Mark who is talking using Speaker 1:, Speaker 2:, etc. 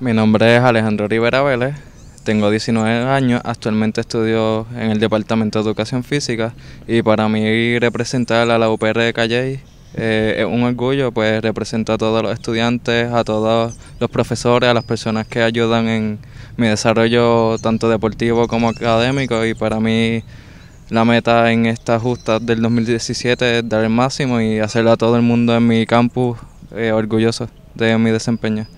Speaker 1: Mi nombre es Alejandro Rivera Vélez, tengo 19 años, actualmente estudio en el Departamento de Educación Física y para mí representar a la UPR de Calley eh, es un orgullo, pues represento a todos los estudiantes, a todos los profesores, a las personas que ayudan en mi desarrollo tanto deportivo como académico y para mí la meta en esta justa del 2017 es dar el máximo y hacerlo a todo el mundo en mi campus eh, orgulloso de mi desempeño.